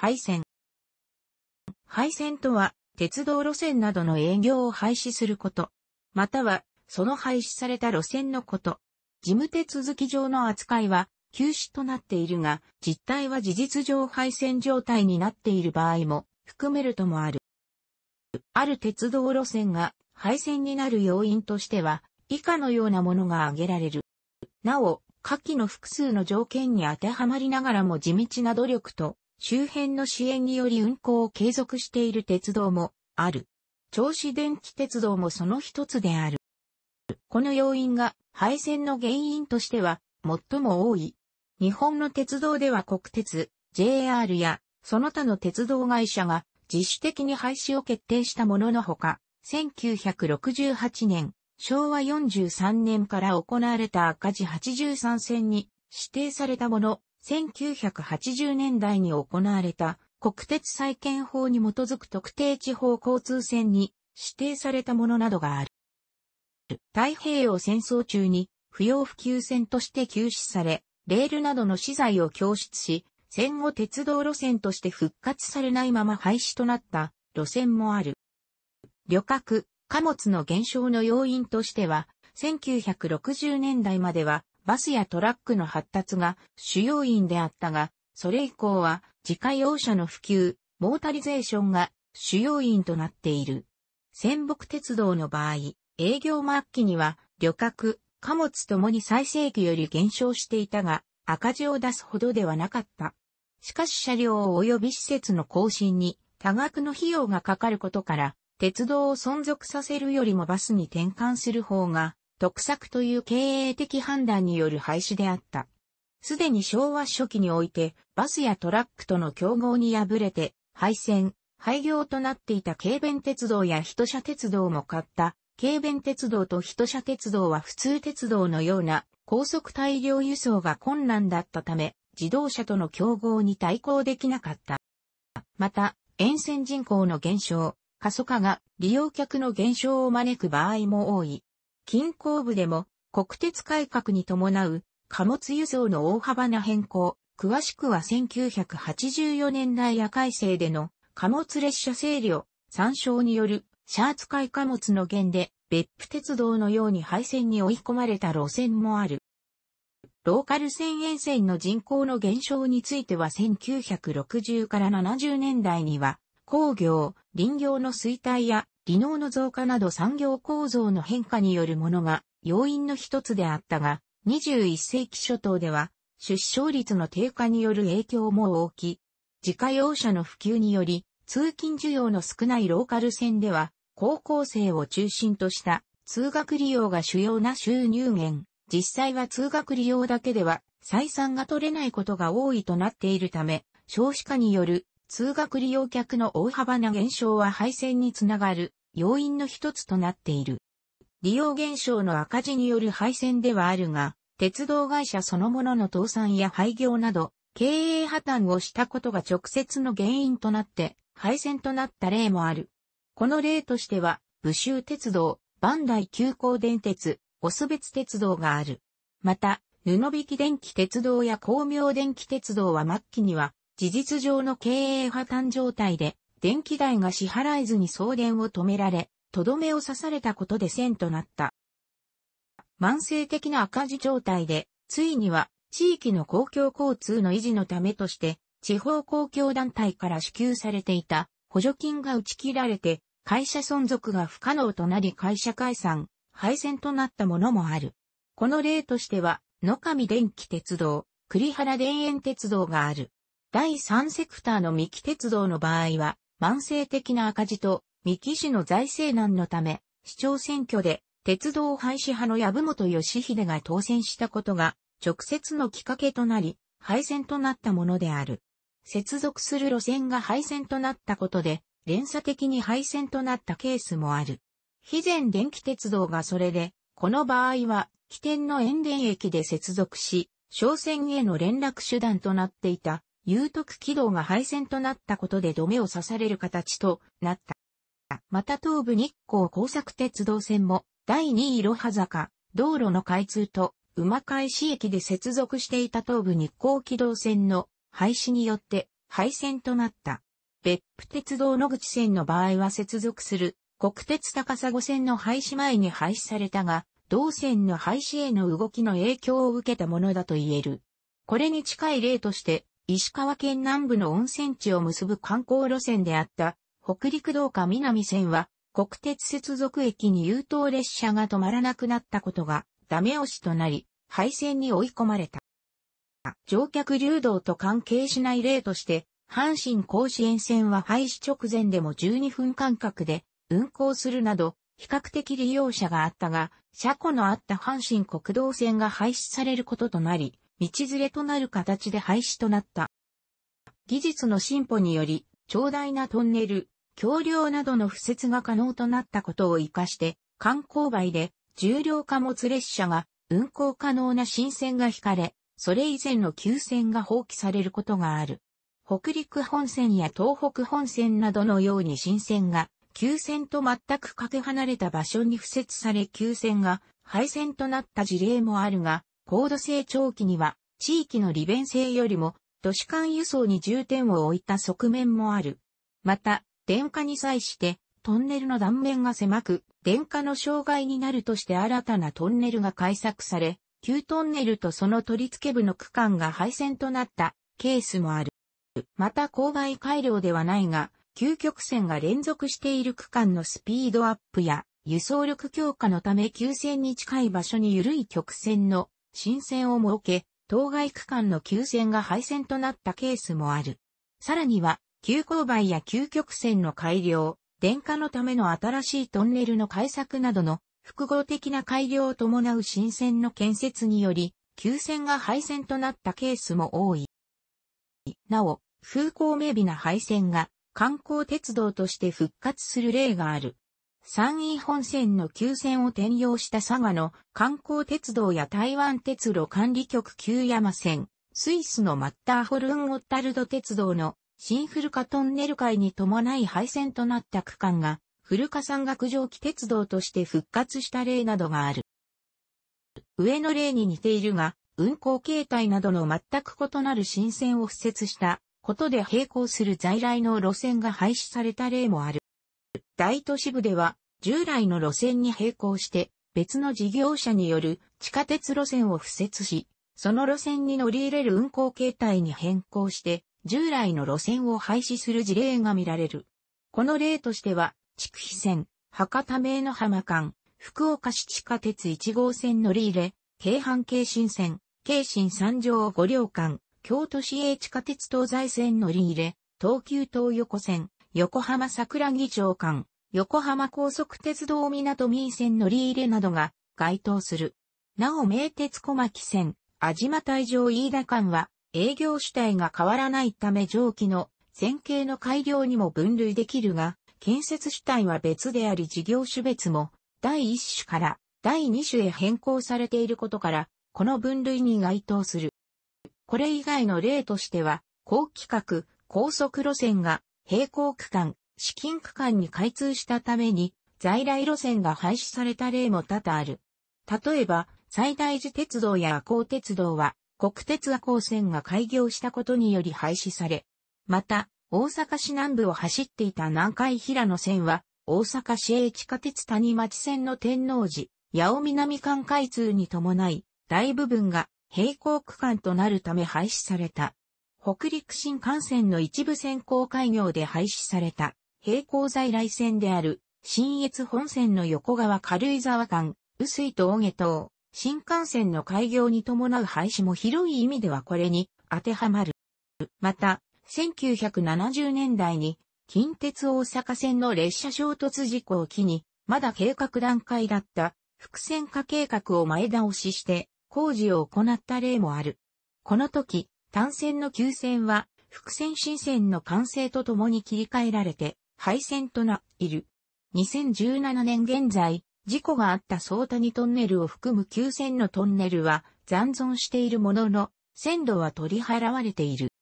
廃線。廃線とは、鉄道路線などの営業を廃止すること。または、その廃止された路線のこと。事務手続き上の扱いは、休止となっているが、実態は事実上廃線状態になっている場合も含めるともある。ある鉄道路線が廃線になる要因としては、以下のようなものが挙げられる。なお、下記の複数の条件に当てはまりながらも地道な努力と周辺の支援により運行を継続している鉄道もある。銚子電気鉄道もその一つである。この要因が廃線の原因としては最も多い。日本の鉄道では国鉄、JR やその他の鉄道会社が自主的に廃止を決定したもののほか、1968年、昭和43年から行われた赤字83線に指定されたもの、1980年代に行われた国鉄再建法に基づく特定地方交通線に指定されたものなどがある。太平洋戦争中に不要不急線として休止され、レールなどの資材を供出し、戦後鉄道路線として復活されないまま廃止となった路線もある。旅客、貨物の減少の要因としては、1960年代まではバスやトラックの発達が主要因であったが、それ以降は自家用車の普及、モータリゼーションが主要因となっている。仙北鉄道の場合、営業末期には旅客、貨物ともに最盛期より減少していたが、赤字を出すほどではなかった。しかし車両及び施設の更新に多額の費用がかかることから、鉄道を存続させるよりもバスに転換する方が得策という経営的判断による廃止であった。すでに昭和初期において、バスやトラックとの競合に敗れて、廃線、廃業となっていた軽便鉄道や人車鉄道も買った。軽便鉄道と人車鉄道は普通鉄道のような高速大量輸送が困難だったため、自動車との競合に対抗できなかった。また、沿線人口の減少、過疎化が利用客の減少を招く場合も多い。近郊部でも国鉄改革に伴う貨物輸送の大幅な変更、詳しくは1984年代夜改正での貨物列車整理を参照によるシャーツ海貨物の減で別府鉄道のように廃線に追い込まれた路線もある。ローカル線沿線の人口の減少については1960から70年代には工業、林業の衰退や技能の増加など産業構造の変化によるものが要因の一つであったが、21世紀初頭では、出生率の低下による影響も大きい。自家用車の普及により、通勤需要の少ないローカル線では、高校生を中心とした通学利用が主要な収入源。実際は通学利用だけでは採算が取れないことが多いとなっているため、少子化による通学利用客の大幅な減少は廃線につながる要因の一つとなっている。利用減少の赤字による廃線ではあるが、鉄道会社そのものの倒産や廃業など、経営破綻をしたことが直接の原因となって、廃線となった例もある。この例としては、武州鉄道、万代急行電鉄、オス別鉄道がある。また、布引電気鉄道や光明電気鉄道は末期には、事実上の経営破綻状態で、電気代が支払えずに送電を止められ、とどめを刺されたことで線となった。慢性的な赤字状態で、ついには地域の公共交通の維持のためとして、地方公共団体から支給されていた補助金が打ち切られて、会社存続が不可能となり会社解散、廃線となったものもある。この例としては、野上電気鉄道、栗原田園鉄道がある。第三セクターの三木鉄道の場合は、慢性的な赤字と三木市の財政難のため、市長選挙で鉄道廃止派の籔本義秀が当選したことが直接のきっかけとなり、廃線となったものである。接続する路線が廃線となったことで、連鎖的に廃線となったケースもある。肥前電気鉄道がそれで、この場合は、起点の塩田駅で接続し、商船への連絡手段となっていた有徳軌道が廃線となったことで止めを刺される形となった。また東部日光工作鉄道線も第2いろは坂、道路の開通と馬返し駅で接続していた東部日光軌道線の廃止によって廃線となった。別府鉄道野口線の場合は接続する国鉄高砂線の廃止前に廃止されたが、同線の廃止への動きの影響を受けたものだと言える。これに近い例として、石川県南部の温泉地を結ぶ観光路線であった、北陸道下南線は、国鉄接続駅に優等列車が止まらなくなったことが、ダメ押しとなり、廃線に追い込まれた。乗客流動と関係しない例として、阪神甲子園線は廃止直前でも12分間隔で運行するなど、比較的利用者があったが、車庫のあった阪神国道線が廃止されることとなり、道連れとなる形で廃止となった。技術の進歩により、長大なトンネル、橋梁などの敷設が可能となったことを活かして、観光街で重量貨物列車が運行可能な新線が引かれ、それ以前の旧線が放棄されることがある。北陸本線や東北本線などのように新線が旧線と全くかけ離れた場所に敷設され旧線が廃線となった事例もあるが、高度成長期には、地域の利便性よりも、都市間輸送に重点を置いた側面もある。また、電化に際して、トンネルの断面が狭く、電化の障害になるとして新たなトンネルが開削され、旧トンネルとその取り付け部の区間が廃線となったケースもある。また勾配改良ではないが、究極線が連続している区間のスピードアップや輸送力強化のため急線に近い場所に緩い曲線の新線を設け、当該区間の急線が廃線となったケースもある。さらには、急勾配や急曲線の改良、電化のための新しいトンネルの開削などの複合的な改良を伴う新線の建設により、急線が廃線となったケースも多い。なお、風光明媚な廃線が観光鉄道として復活する例がある。山陰本線の急線を転用した佐賀の観光鉄道や台湾鉄路管理局旧山線、スイスのマッターホルン・オッタルド鉄道の新古川トンネル会に伴い廃線となった区間が古川山岳蒸気鉄道として復活した例などがある。上の例に似ているが、運行形態などの全く異なる新線を敷設したことで並行する在来の路線が廃止された例もある。大都市部では従来の路線に並行して別の事業者による地下鉄路線を敷設し、その路線に乗り入れる運行形態に変更して従来の路線を廃止する事例が見られる。この例としては、筑肥線、博多名の浜間、福岡市地下鉄1号線乗り入れ、京阪京新線、京新三条五両間、京都市営地下鉄東西線乗り入れ、東急東横線、横浜桜木町間、横浜高速鉄道港民線乗り入れなどが該当する。なお名鉄小牧線、安島大城飯田間は営業主体が変わらないため上記の線形の改良にも分類できるが、建設主体は別であり事業種別も第一種から第二種へ変更されていることから、この分類に該当する。これ以外の例としては、高規格、高速路線が並行区間、資金区間に開通したために、在来路線が廃止された例も多々ある。例えば、最大寺鉄道や赤穂鉄道は、国鉄赤穂線が開業したことにより廃止され、また、大阪市南部を走っていた南海平野線は、大阪市営地下鉄谷町線の天王寺、八尾南間開通に伴い、大部分が平行区間となるため廃止された。北陸新幹線の一部先行開業で廃止された、並行在来線である、新越本線の横川軽井沢間、薄井峠等、新幹線の開業に伴う廃止も広い意味ではこれに当てはまる。また、1970年代に、近鉄大阪線の列車衝突事故を機に、まだ計画段階だった複線化計画を前倒しして工事を行った例もある。この時、単線の急線は、伏線新線の完成とともに切り替えられて、廃線となっている。2017年現在、事故があった相谷トンネルを含む9線のトンネルは残存しているものの、線路は取り払われている。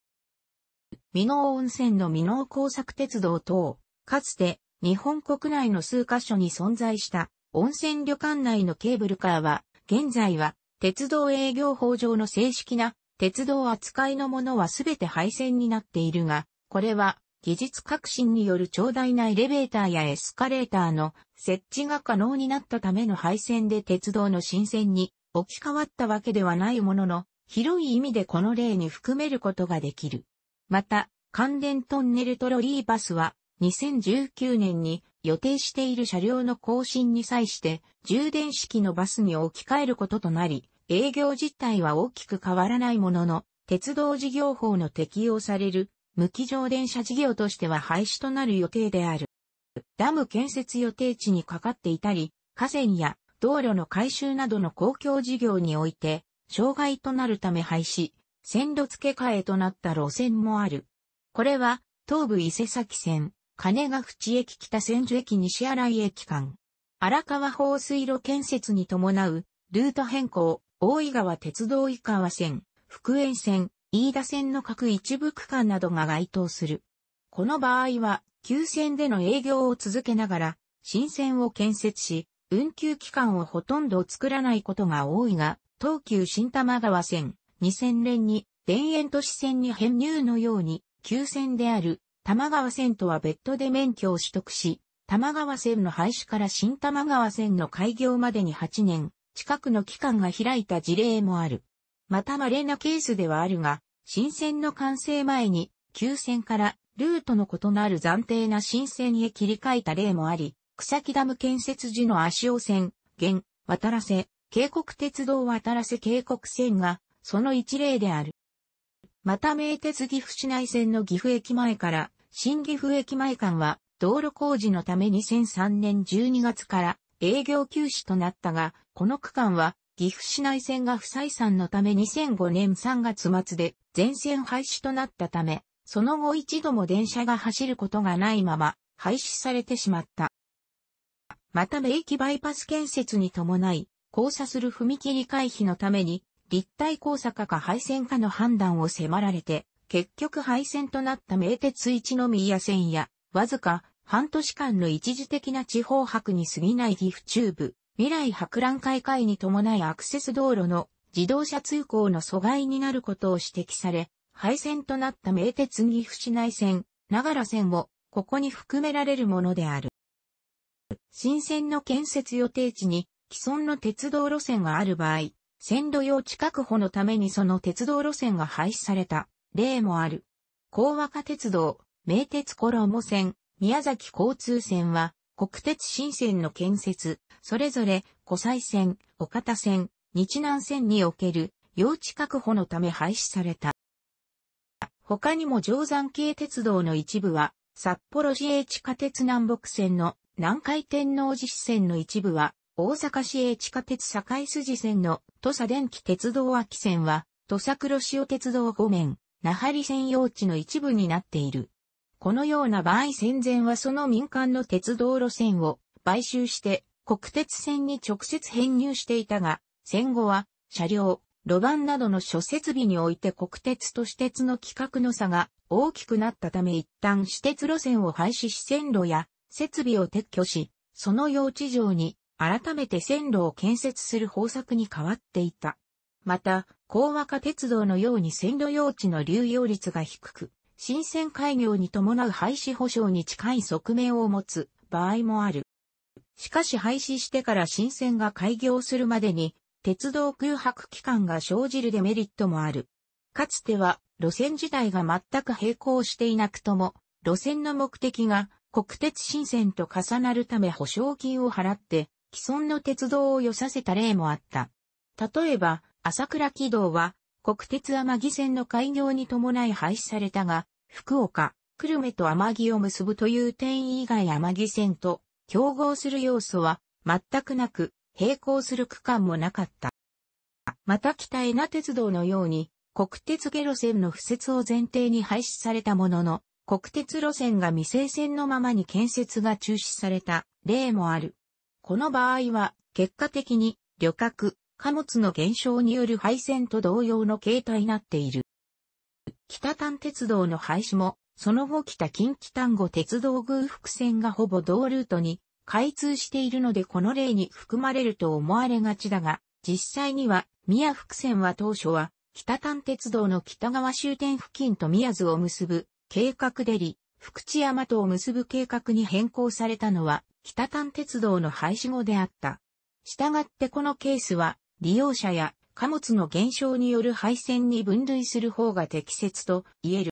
美濃温泉の美濃工作鉄道等、かつて日本国内の数カ所に存在した温泉旅館内のケーブルカーは、現在は鉄道営業法上の正式な鉄道扱いのものはすべて廃線になっているが、これは技術革新による長大なエレベーターやエスカレーターの設置が可能になったための廃線で鉄道の新線に置き換わったわけではないものの、広い意味でこの例に含めることができる。また、関連トンネルトロリーバスは、2019年に予定している車両の更新に際して、充電式のバスに置き換えることとなり、営業実態は大きく変わらないものの、鉄道事業法の適用される無機乗電車事業としては廃止となる予定である。ダム建設予定地にかかっていたり、河川や道路の改修などの公共事業において、障害となるため廃止、線路付け替えとなった路線もある。これは、東武伊勢崎線、金ヶ淵駅北千住駅西新井駅間、荒川放水路建設に伴う、ルート変更、大井川鉄道井川線、福園線、飯田線の各一部区間などが該当する。この場合は、旧線での営業を続けながら、新線を建設し、運休期間をほとんど作らないことが多いが、東急新玉川線、2000年に、田園都市線に編入のように、旧線である、玉川線とは別途で免許を取得し、玉川線の廃止から新玉川線の開業までに8年、近くの機関が開いた事例もある。また稀なケースではあるが、新線の完成前に、急線からルートの異なる暫定な新線へ切り替えた例もあり、草木ダム建設時の足尾線、現、渡らせ、渓谷鉄道渡らせ渓谷線が、その一例である。また名鉄岐阜市内線の岐阜駅前から、新岐阜駅前間は、道路工事のため2003年12月から、営業休止となったが、この区間は岐阜市内線が不採算のため2005年3月末で全線廃止となったため、その後一度も電車が走ることがないまま廃止されてしまった。また名機バイパス建設に伴い、交差する踏切回避のために、立体交差かか廃線かの判断を迫られて、結局廃線となった名鉄一宮線や、わずか半年間の一時的な地方博に過ぎない岐阜中部、未来博覧会会に伴いアクセス道路の自動車通行の阻害になることを指摘され、廃線となった名鉄岐阜市内線、長良線をここに含められるものである。新線の建設予定地に既存の鉄道路線がある場合、線路用地確保のためにその鉄道路線が廃止された例もある。高和歌鉄道、名鉄コモ線、宮崎交通線は、国鉄新線の建設、それぞれ、湖西線、岡田線、日南線における、用地確保のため廃止された。他にも定山系鉄道の一部は、札幌市営地下鉄南北線の南海天王寺支線の一部は、大阪市営地下鉄堺筋線の土佐電気鉄道秋線は、土佐黒潮鉄道5面、那覇里線用地の一部になっている。このような場合戦前はその民間の鉄道路線を買収して国鉄線に直接編入していたが、戦後は車両、路盤などの諸設備において国鉄と私鉄の規格の差が大きくなったため一旦私鉄路線を廃止し線路や設備を撤去し、その用地上に改めて線路を建設する方策に変わっていた。また、高和化鉄道のように線路用地の流用率が低く、新鮮開業に伴う廃止保障に近い側面を持つ場合もある。しかし廃止してから新線が開業するまでに、鉄道空白期間が生じるデメリットもある。かつては、路線自体が全く並行していなくとも、路線の目的が国鉄新線と重なるため保証金を払って、既存の鉄道を寄させた例もあった。例えば、朝倉軌道は国鉄天城線の開業に伴い廃止されたが、福岡、久留米と天城を結ぶという点以外天城線と競合する要素は全くなく、並行する区間もなかった。また北江那鉄道のように、国鉄下路線の敷設を前提に廃止されたものの、国鉄路線が未成線のままに建設が中止された例もある。この場合は、結果的に旅客、貨物の減少による廃線と同様の形態になっている。北丹鉄道の廃止も、その後北近畿丹後鉄道偶復線がほぼ同ルートに開通しているのでこの例に含まれると思われがちだが、実際には宮福線は当初は北丹鉄道の北側終点付近と宮津を結ぶ計画でり、福知山とを結ぶ計画に変更されたのは北丹鉄道の廃止後であった。したがってこのケースは利用者や貨物の減少による廃線に分類する方が適切と言える。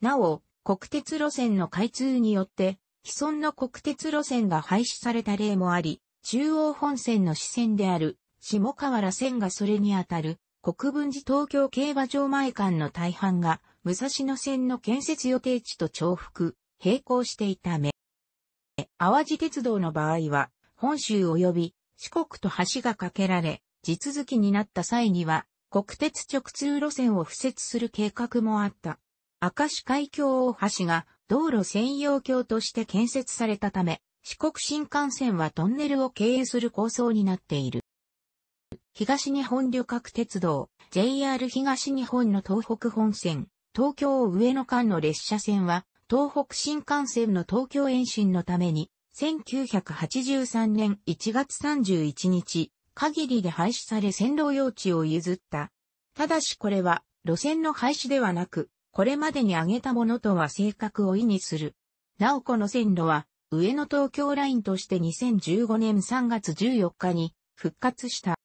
なお、国鉄路線の開通によって、既存の国鉄路線が廃止された例もあり、中央本線の支線である下河原線がそれにあたる国分寺東京競馬場前間の大半が武蔵野線の建設予定地と重複、並行していため、淡路鉄道の場合は、本州及び四国と橋が架けられ、地続きになった際には、国鉄直通路線を付設する計画もあった。明石海峡大橋が道路専用橋として建設されたため、四国新幹線はトンネルを経営する構想になっている。東日本旅客鉄道、JR 東日本の東北本線、東京上野間の列車線は、東北新幹線の東京延伸のために、1983年1月31日、限りで廃止され線路用地を譲った。ただしこれは、路線の廃止ではなく、これまでに挙げたものとは性格を意味する。なおこの線路は、上野東京ラインとして2015年3月14日に復活した。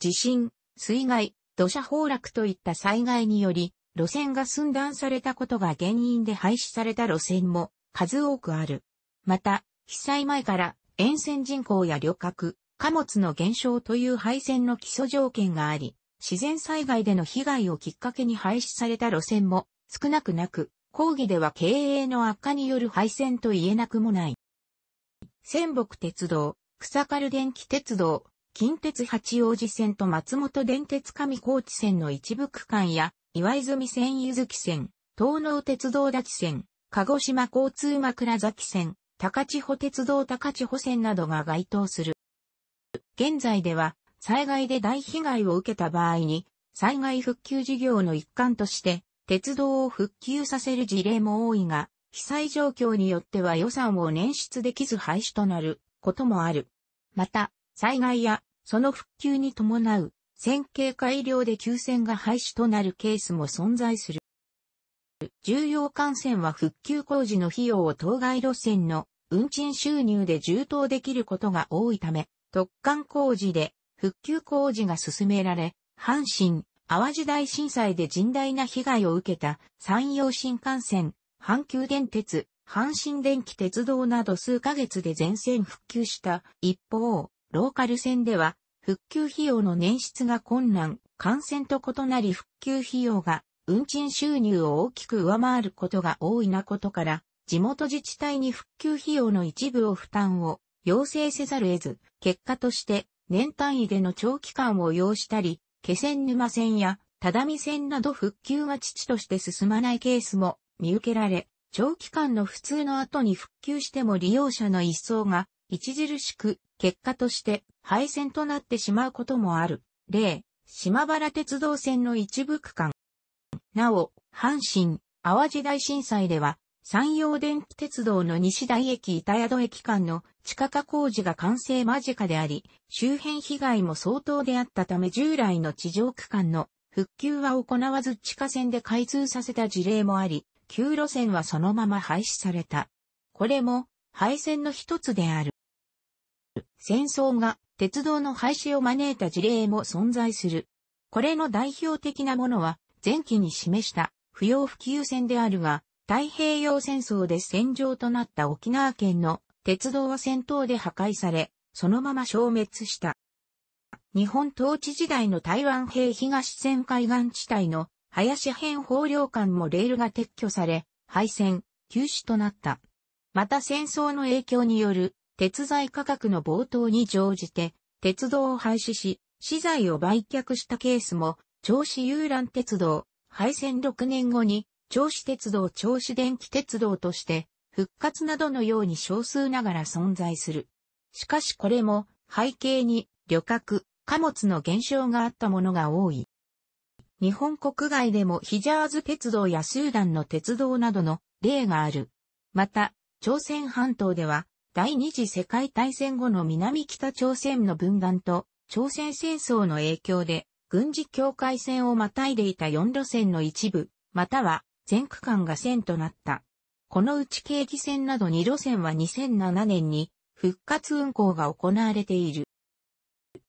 地震、水害、土砂崩落といった災害により、路線が寸断されたことが原因で廃止された路線も数多くある。また、被災前から沿線人口や旅客、貨物の減少という廃線の基礎条件があり、自然災害での被害をきっかけに廃止された路線も少なくなく、講義では経営の悪化による廃線と言えなくもない。仙北鉄道、草軽電気鉄道、近鉄八王子線と松本電鉄上高地線の一部区間や、岩泉線湯月線、東能鉄道立線、鹿児島交通枕崎線、高千穂鉄道高千穂線などが該当する。現在では、災害で大被害を受けた場合に、災害復旧事業の一環として、鉄道を復旧させる事例も多いが、被災状況によっては予算を捻出できず廃止となることもある。また、災害やその復旧に伴う線形改良で休線が廃止となるケースも存在する。重要幹線は復旧工事の費用を当該路線の運賃収入で充当できることが多いため、特貫工事で復旧工事が進められ、阪神、淡路大震災で甚大な被害を受けた山陽新幹線、阪急電鉄、阪神電気鉄道など数ヶ月で全線復旧した一方、ローカル線では復旧費用の捻出が困難、感染と異なり復旧費用が運賃収入を大きく上回ることが多いなことから、地元自治体に復旧費用の一部を負担を要請せざる得ず、結果として年単位での長期間を要したり、気仙沼線や只見線など復旧が父として進まないケースも見受けられ、長期間の普通の後に復旧しても利用者の一層が著しく結果として廃線となってしまうこともある。例、島原鉄道線の一部区間、なお、阪神、淡路大震災では、山陽電気鉄道の西台駅板宿駅間の地下化工事が完成間近であり、周辺被害も相当であったため従来の地上区間の復旧は行わず地下線で開通させた事例もあり、旧路線はそのまま廃止された。これも廃線の一つである。戦争が鉄道の廃止を招いた事例も存在する。これの代表的なものは、前期に示した不要不急線であるが、太平洋戦争で戦場となった沖縄県の鉄道は戦闘で破壊され、そのまま消滅した。日本統治時代の台湾兵東線海岸地帯の林辺放領館もレールが撤去され、廃線、休止となった。また戦争の影響による鉄材価格の暴騰に乗じて、鉄道を廃止し、資材を売却したケースも銚子遊覧鉄道、廃線6年後に、銚子鉄道銚子電気鉄道として、復活などのように少数ながら存在する。しかしこれも、背景に、旅客、貨物の減少があったものが多い。日本国外でもヒジャーズ鉄道やスーダンの鉄道などの例がある。また、朝鮮半島では、第二次世界大戦後の南北朝鮮の分断と、朝鮮戦争の影響で、軍事境界線をまたいでいた4路線の一部、または全区間が線となった。このうち京気線など2路線は2007年に復活運行が行われている。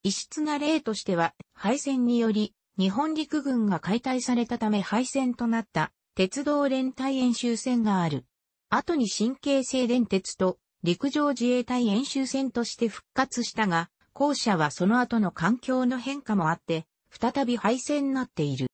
異質な例としては、廃線により日本陸軍が解体されたため廃線となった鉄道連隊演習線がある。後に神経性電鉄と陸上自衛隊演習線として復活したが、校舎はその後の環境の変化もあって、再び廃線になっている。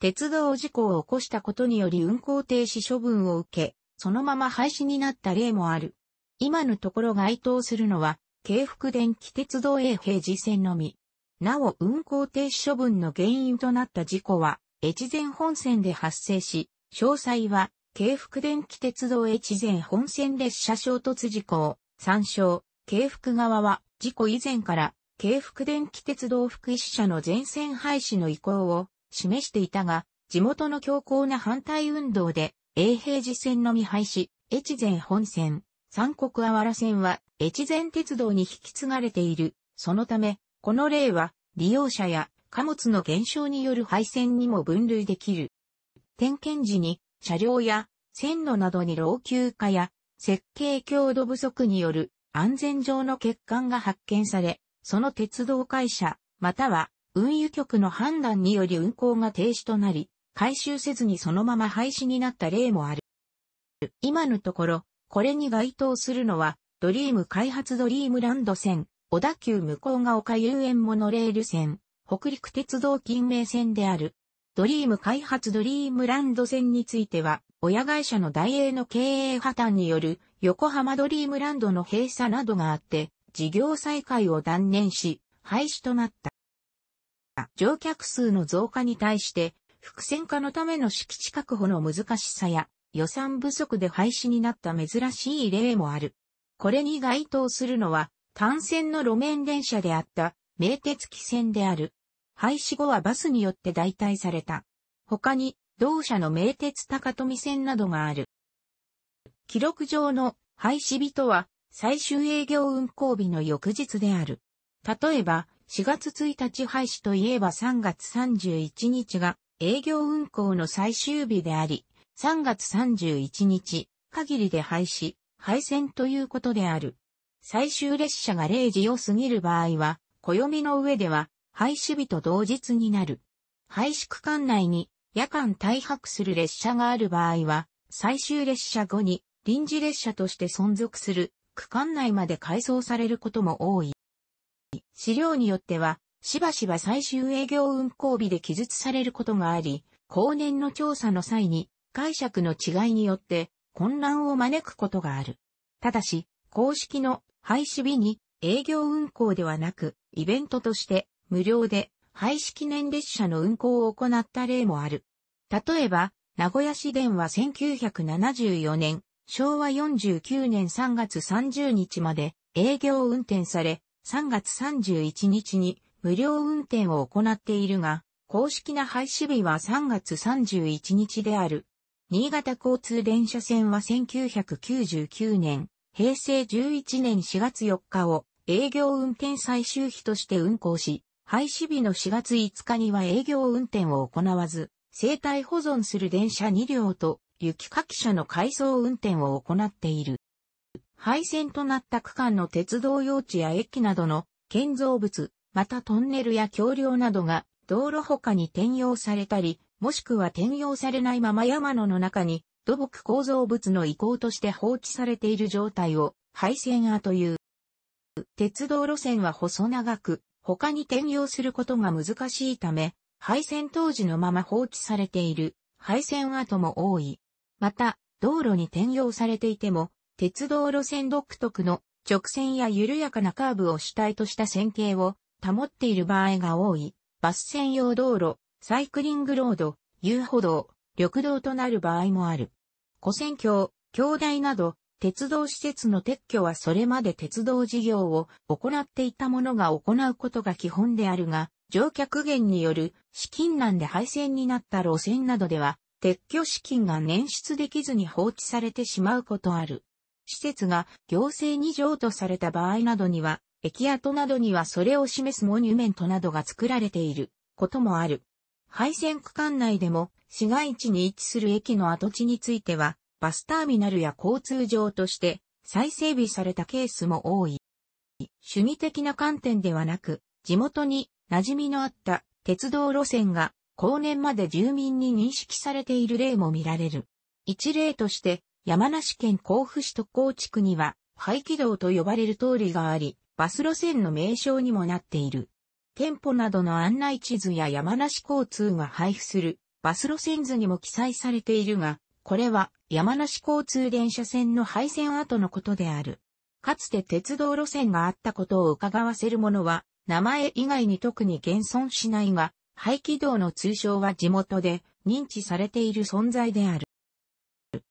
鉄道事故を起こしたことにより運行停止処分を受け、そのまま廃止になった例もある。今のところ該当するのは、京福電気鉄道永平時線のみ。なお運行停止処分の原因となった事故は、越前本線で発生し、詳細は、京福電気鉄道越前本線列車衝突事故を参照。京福側は事故以前から京福電気鉄道福祉社の全線廃止の意向を示していたが、地元の強硬な反対運動で、永平寺線のみ廃止、越前本線、三国あわら線は越前鉄道に引き継がれている。そのため、この例は利用者や貨物の減少による廃線にも分類できる。点検時に車両や線路などに老朽化や設計強度不足による安全上の欠陥が発見され、その鉄道会社、または運輸局の判断により運行が停止となり、回収せずにそのまま廃止になった例もある。今のところ、これに該当するのは、ドリーム開発ドリームランド線、小田急向こうが丘遊園モノレール線、北陸鉄道近名線である。ドリーム開発ドリームランド線については、親会社の大英の経営破綻による横浜ドリームランドの閉鎖などがあって、事業再開を断念し、廃止となった。乗客数の増加に対して、伏線化のための敷地確保の難しさや、予算不足で廃止になった珍しい例もある。これに該当するのは、単線の路面電車であった、名鉄汽線である。廃止後はバスによって代替された。他に、同社の名鉄高富線などがある。記録上の廃止日とは、最終営業運行日の翌日である。例えば、4月1日廃止といえば3月31日が営業運行の最終日であり、3月31日限りで廃止、廃線ということである。最終列車が0時を過ぎる場合は、暦の上では廃止日と同日になる。廃止区間内に夜間退泊する列車がある場合は、最終列車後に臨時列車として存続する区間内まで改装されることも多い。資料によっては、しばしば最終営業運行日で記述されることがあり、後年の調査の際に解釈の違いによって混乱を招くことがある。ただし、公式の廃止日に営業運行ではなく、イベントとして無料で廃止記念列車の運行を行った例もある。例えば、名古屋市電は1974年、昭和49年3月30日まで営業運転され、3月31日に無料運転を行っているが、公式な廃止日は3月31日である。新潟交通電車線は1999年、平成11年4月4日を営業運転最終日として運行し、廃止日の4月5日には営業運転を行わず、生態保存する電車2両と雪かき車の回送運転を行っている。廃線となった区間の鉄道用地や駅などの建造物、またトンネルや橋梁などが道路他に転用されたり、もしくは転用されないまま山野の中に土木構造物の遺構として放置されている状態を廃線アという。鉄道路線は細長く、他に転用することが難しいため、廃線当時のまま放置されている廃線跡も多い。また、道路に転用されていても、鉄道路線独特の直線や緩やかなカーブを主体とした線形を保っている場合が多い、バス専用道路、サイクリングロード、遊歩道、緑道となる場合もある。古線橋、橋台など、鉄道施設の撤去はそれまで鉄道事業を行っていたものが行うことが基本であるが、乗客源による資金難で廃線になった路線などでは、撤去資金が捻出できずに放置されてしまうことある。施設が行政に譲渡された場合などには、駅跡などにはそれを示すモニュメントなどが作られていることもある。廃線区間内でも市街地に位置する駅の跡地については、バスターミナルや交通場として再整備されたケースも多い。趣味的な観点ではなく、地元に馴染みのあった鉄道路線が後年まで住民に認識されている例も見られる。一例として、山梨県甲府市特光地区には、廃棄道と呼ばれる通りがあり、バス路線の名称にもなっている。店舗などの案内地図や山梨交通が配布するバス路線図にも記載されているが、これは山梨交通電車線の廃線跡のことである。かつて鉄道路線があったことを伺わせるものは、名前以外に特に現存しないが、排気道の通称は地元で認知されている存在である。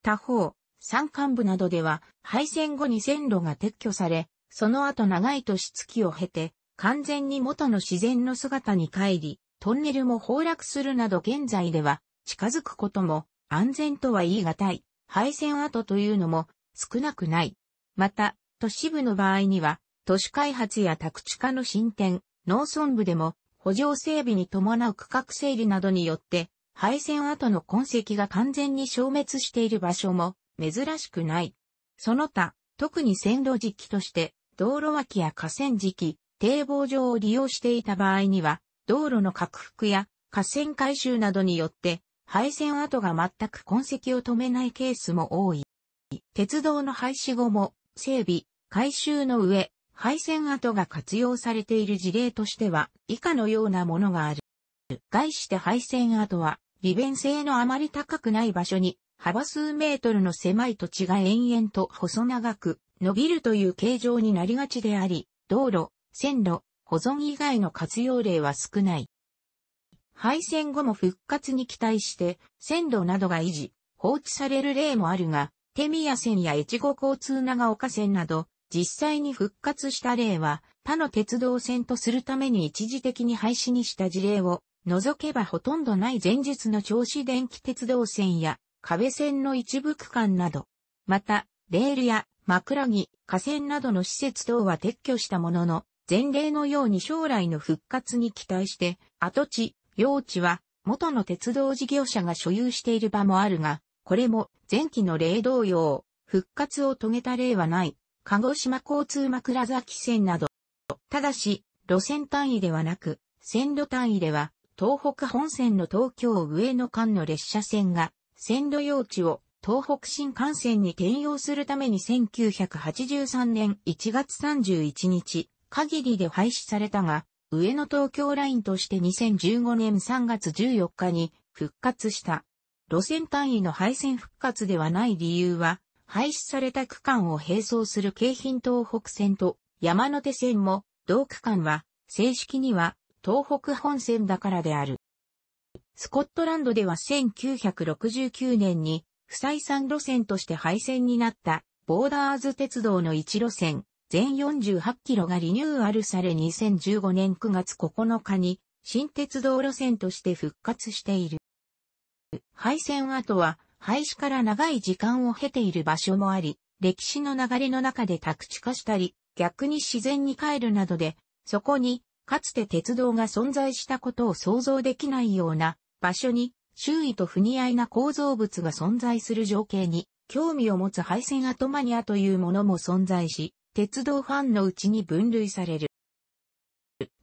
他方、山間部などでは廃線後に線路が撤去され、その後長い年月を経て、完全に元の自然の姿に帰り、トンネルも崩落するなど現在では近づくことも安全とは言い難い、廃線跡というのも少なくない。また、都市部の場合には、都市開発や宅地化の進展、農村部でも補助整備に伴う区画整理などによって、廃線跡の痕跡が完全に消滅している場所も珍しくない。その他、特に線路時期として、道路脇や河川敷、堤防上を利用していた場合には、道路の拡幅や河川改修などによって、廃線跡が全く痕跡を止めないケースも多い。鉄道の廃止後も、整備、改修の上、配線跡が活用されている事例としては、以下のようなものがある。概して配線跡は、利便性のあまり高くない場所に、幅数メートルの狭い土地が延々と細長く伸びるという形状になりがちであり、道路、線路、保存以外の活用例は少ない。廃線後も復活に期待して、線路などが維持、放置される例もあるが、手宮線や越後交通長岡線など、実際に復活した例は、他の鉄道線とするために一時的に廃止にした事例を除けばほとんどない前述の銚子電気鉄道線や壁線の一部区間など、また、レールや枕木、河川などの施設等は撤去したものの、前例のように将来の復活に期待して、跡地、用地は元の鉄道事業者が所有している場もあるが、これも前期の例同様、復活を遂げた例はない。鹿児島交通枕崎線など、ただし、路線単位ではなく、線路単位では、東北本線の東京上野間の列車線が、線路用地を東北新幹線に転用するために1983年1月31日限りで廃止されたが、上野東京ラインとして2015年3月14日に復活した。路線単位の廃線復活ではない理由は、廃止された区間を並走する京浜東北線と山手線も、同区間は、正式には東北本線だからである。スコットランドでは1969年に、不採算路線として廃線になったボーダーズ鉄道の1路線、全48キロがリニューアルされ2015年9月9日に新鉄道路線として復活している。廃線後は廃止から長い時間を経ている場所もあり、歴史の流れの中で宅地化したり、逆に自然に帰るなどで、そこに、かつて鉄道が存在したことを想像できないような場所に、周囲と不似合いな構造物が存在する情景に、興味を持つ廃線アトマニアというものも存在し、鉄道ファンのうちに分類される。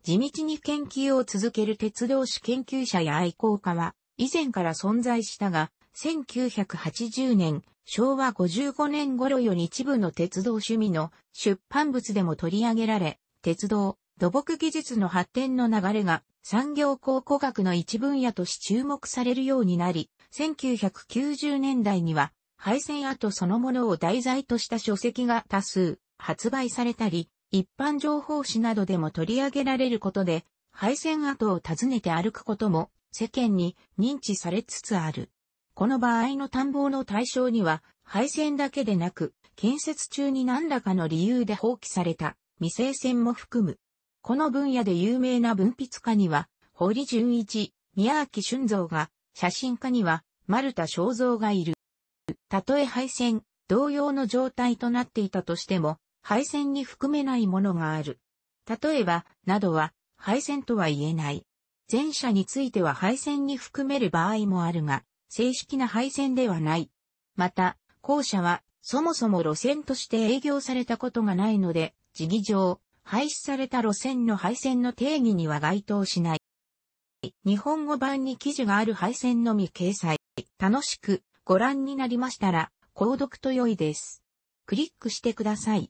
地道に研究を続ける鉄道史研究者や愛好家は、以前から存在したが、1980年、昭和55年頃より一部の鉄道趣味の出版物でも取り上げられ、鉄道、土木技術の発展の流れが産業考古学の一分野とし注目されるようになり、1990年代には廃線跡そのものを題材とした書籍が多数発売されたり、一般情報誌などでも取り上げられることで、廃線跡を訪ねて歩くことも世間に認知されつつある。この場合の探訪の対象には、廃線だけでなく、建設中に何らかの理由で放棄された未成線も含む。この分野で有名な文筆家には、堀純一、宮脇俊蔵が、写真家には、丸田正蔵がいる。たとえ廃線、同様の状態となっていたとしても、廃線に含めないものがある。例えば、などは、廃線とは言えない。前者については廃線に含める場合もあるが、正式な配線ではない。また、後者は、そもそも路線として営業されたことがないので、時期上、廃止された路線の配線の定義には該当しない。日本語版に記事がある配線のみ掲載。楽しくご覧になりましたら、購読と良いです。クリックしてください。